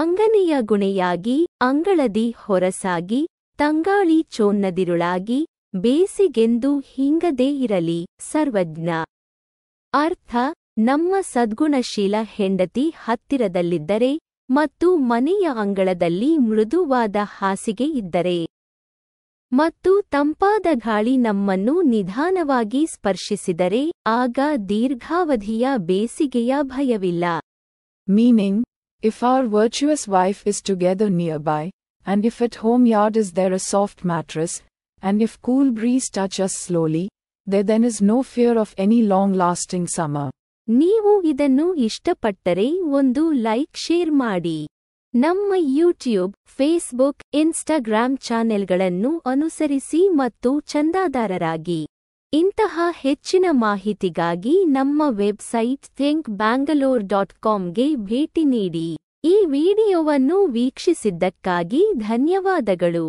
ಅಂಗನೆಯ ಗುಣೆಯಾಗಿ ಅಂಗಳದಿ ಹೊರಸಾಗಿ ತಂಗಾಳಿ ಚೋನ್ನದಿರುಳಾಗಿ ಬೇಸಿಗೆಂದು ಹಿಂಗದೇ ಇರಲಿ ಸರ್ವಜ್ಞ ಅರ್ಥ ನಮ್ಮ ಸದ್ಗುಣಶೀಲ ಹೆಂಡತಿ ಹತ್ತಿರದಲ್ಲಿದ್ದರೆ ಮತ್ತು ಮನೆಯ ಅಂಗಳದಲ್ಲಿ ಮೃದುವಾದ ಹಾಸಿಗೆ ಇದ್ದರೆ ಮತ್ತು ತಂಪಾದ ಗಾಳಿ ನಮ್ಮನ್ನು ನಿಧಾನವಾಗಿ ಸ್ಪರ್ಶಿಸಿದರೆ ಆಗ ದೀರ್ಘಾವಧಿಯ ಬೇಸಿಗೆಯ ಭಯವಿಲ್ಲ meaning If our virtuous wife is together nearby, and if at home yard is there a soft mattress, and if cool breeze touch us slowly, there then is no fear of any long lasting summer. ನೀವು ಇದನ್ನು ಇಷ್ಟಪಟ್ಟರೆ ಒಂದು like share ಮಾಡಿ ನಮ್ಮ YouTube Facebook Instagram ಚಾನೆಲ್ಗಳನ್ನು ಅನುಸರಿಸಿ ಮತ್ತು ಚಂದಾದಾರರಾಗಿ ಇಂತಹ ಹೆಚ್ಚಿನ ಮಾಹಿತಿಗಾಗಿ ನಮ್ಮ ವೆಬ್ಸೈಟ್ ಥಿಂಕ್ ಬ್ಯಾಂಗಲೋರ್ ಡಾಟ್ ಕಾಮ್ಗೆ ಭೇಟಿ ನೀಡಿ ಈ ವಿಡಿಯೋವನ್ನು ವೀಕ್ಷಿಸಿದ್ದಕ್ಕಾಗಿ ಧನ್ಯವಾದಗಳು